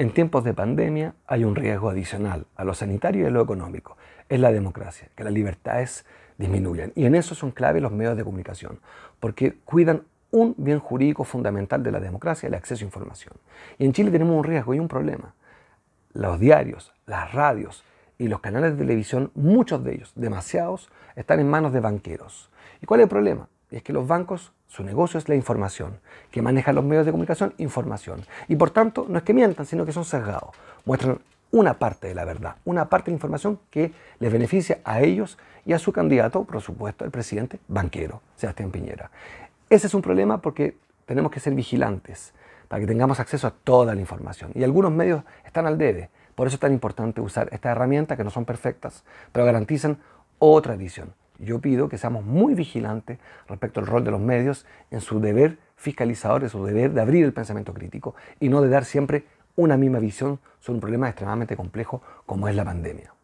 En tiempos de pandemia hay un riesgo adicional a lo sanitario y a lo económico. Es la democracia, que las libertades disminuyan. Y en eso son clave los medios de comunicación, porque cuidan un bien jurídico fundamental de la democracia, el acceso a información. Y en Chile tenemos un riesgo y un problema. Los diarios, las radios y los canales de televisión, muchos de ellos, demasiados, están en manos de banqueros. ¿Y cuál es el problema? Y es que los bancos, su negocio es la información, que manejan los medios de comunicación, información. Y por tanto, no es que mientan, sino que son sesgados. Muestran una parte de la verdad, una parte de la información que les beneficia a ellos y a su candidato, por supuesto, el presidente banquero, Sebastián Piñera. Ese es un problema porque tenemos que ser vigilantes para que tengamos acceso a toda la información. Y algunos medios están al debe. Por eso es tan importante usar estas herramientas que no son perfectas, pero garantizan otra visión yo pido que seamos muy vigilantes respecto al rol de los medios en su deber fiscalizador, en su deber de abrir el pensamiento crítico y no de dar siempre una misma visión sobre un problema extremadamente complejo como es la pandemia.